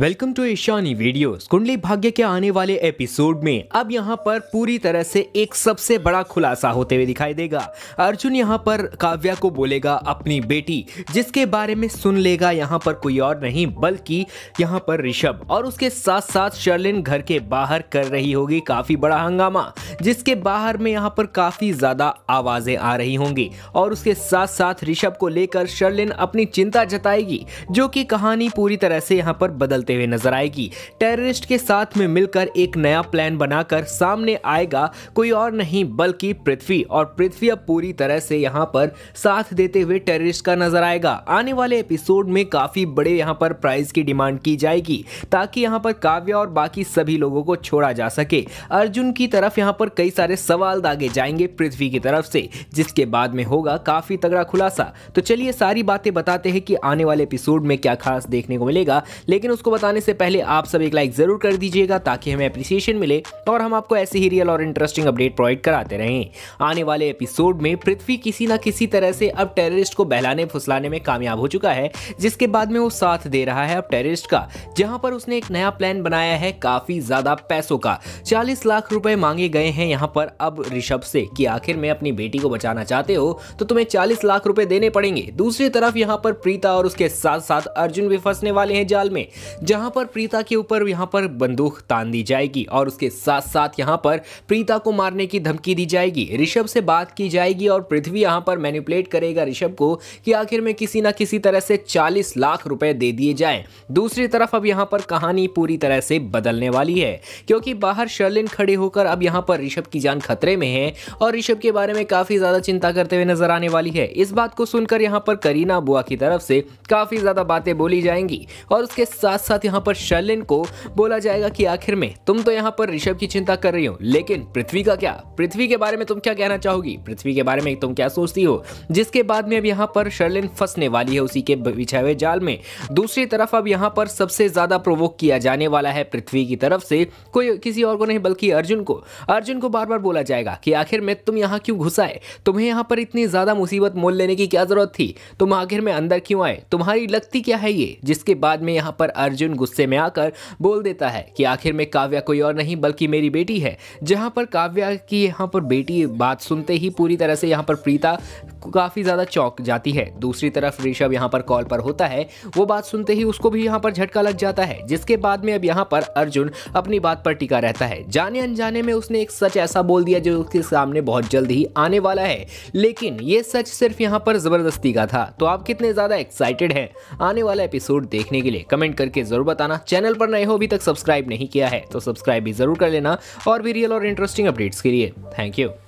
welcome to Ishani video कुंडली भाग्य के आने वाले एपिसोड में अब यहाँ पर पूरी तरह से एक सबसे बड़ा खुलासा होते हुए दिखाई देगा अर्जुन यहाँ पर काव्या को बोलेगा अपनी बेटी जिसके बारे में सुन लेगा यहाँ पर कोई और नहीं बल्कि यहाँ पर ऋषभ और उसके साथ साथ शर्लिन घर के बाहर कर रही होगी काफी बड़ा हंगामा जिसके बाहर में यहाँ पर काफी ज्यादा आवाजें आ रही होंगी और उसके साथ साथ ऋषभ को लेकर शर्लिन अपनी चिंता जताएगी जो की कहानी पूरी तरह से यहाँ पर बदल खेलते हुए नजर आएगी टेररिस्ट के साथ में मिलकर एक नया प्लान बनाकर सामने आएगा कोई और नहीं बल्कि पृथ्वी और पृथ्वी अब पूरी तरह से यहाँ पर साथ देते हुए टेररिस्ट का नजर आएगा आने वाले एपिसोड में काफी बड़े यहाँ पर प्राइज की डिमांड की जाएगी ताकि यहाँ पर काव्य और बाकी सभी लोगों को छोड़ा जा सके अर्जुन की तरफ यहाँ पर कई सारे सवाल दागे जाएंगे पृथ्वी की तरफ से जिसके बाद में होगा काफी तगड़ा खुलासा तो चलिए सारी बातें बताते हैं कि आने वाले एपिसोड में क्या खास देखने को मिलेगा लेकिन उसको को बताने से पहले आप सब एक लाइक जरूर कर दीजिएगा ताकि हमें अप्रिसिएशन मिले और हम आपको ऐसे ही रियल और इंटरेस्टिंग अपडेट प्रोवाइड कराते रहें आने वाले एपिसोड में पृथ्वी किसी न किसी तरह से अब टेररिस्ट को बहलाने फुसलाने में कामयाब हो चुका है जिसके बाद में वो साथ दे रहा है अब टेररिस्ट का जहाँ पर उसने एक नया प्लान बनाया है काफी ज्यादा पैसों का चालीस लाख रुपए मांगे गए हैं यहाँ पर अब ऋषभ से कि आखिर में अपनी बेटी को बचाना चाहते हो तो तुम्हें चालीस लाख रुपए देने पड़ेंगे दूसरी तरफ यहाँ पर प्रीता और उसके साथ साथ अर्जुन भी फंसने वाले हैं जाल में जहां पर प्रीता के ऊपर यहां पर बंदूक तान दी जाएगी और उसके साथ साथ यहाँ पर प्रीता को मारने की धमकी दी जाएगी ऋषभ से बात की जाएगी और पृथ्वी यहाँ पर मैनिपुलेट करेगा ऋषभ को कि आखिर में किसी ना किसी तरह से 40 लाख रुपए दे दिए जाए दूसरी तरफ अब यहाँ पर कहानी पूरी तरह से बदलने वाली है क्योंकि बाहर शर्लिन खड़े होकर अब यहाँ पर ऋषभ की जान खतरे में है और ऋषभ के बारे में काफ़ी ज़्यादा चिंता करते हुए नजर आने वाली है इस बात को सुनकर यहाँ पर करीना बुआ की तरफ से काफ़ी ज़्यादा बातें बोली जाएंगी और उसके साथ साथ यहाँ पर शैलिन को बोला जाएगा कि आखिर में तुम तो यहाँ पर ऋषभ की चिंता कर रही हो लेकिन पृथ्वी का क्या पृथ्वी के बारे में तुम क्या कहना चाहोगी पृथ्वी के बारे में तुम क्या सोचती हो जिसके बाद में अब यहाँ पर शर्लिन फंसने वाली है उसी के बिछाए हुए जाल में दूसरी तरफ अब यहाँ पर सबसे ज्यादा प्रोवोक किया जाने वाला है पृथ्वी की तरफ से कोई किसी और को नहीं बल्कि अर्जुन को अर्जुन को बार बार बोला जाएगा कि आखिर में तुम यहाँ क्यों घुसाए तुम्हें यहाँ पर इतनी ज्यादा मुसीबत मोल लेने की क्या जरूरत थी तुम आखिर में अंदर क्यों आए तुम्हारी लगती क्या है ये जिसके बाद में यहाँ पर अर्जुन अर्जुन गुस्से में आकर बोल देता है कि आखिर में काव्या कोई और नहीं बल्कि मेरी बेटी है जहाँ पर काव्या की यहाँ पर बेटी बात सुनते ही पूरी तरह से यहाँ पर प्रीता काफ़ी ज़्यादा चौंक जाती है दूसरी तरफ ऋषभ यहाँ पर कॉल पर होता है वो बात सुनते ही उसको भी यहाँ पर झटका लग जाता है जिसके बाद में अब यहाँ पर अर्जुन अपनी बात पर टिका रहता है जाने अनजाने में उसने एक सच ऐसा बोल दिया जो उसके सामने बहुत जल्द ही आने वाला है लेकिन ये सच सिर्फ यहाँ पर ज़बरदस्ती का था तो आप कितने ज़्यादा एक्साइटेड हैं आने वाला एपिसोड देखने के लिए कमेंट करके जरूर बताना चैनल पर नए हो अभी तक सब्सक्राइब नहीं किया है तो सब्सक्राइब भी जरूर कर लेना और भी रियल और इंटरेस्टिंग अपडेट्स के लिए थैंक यू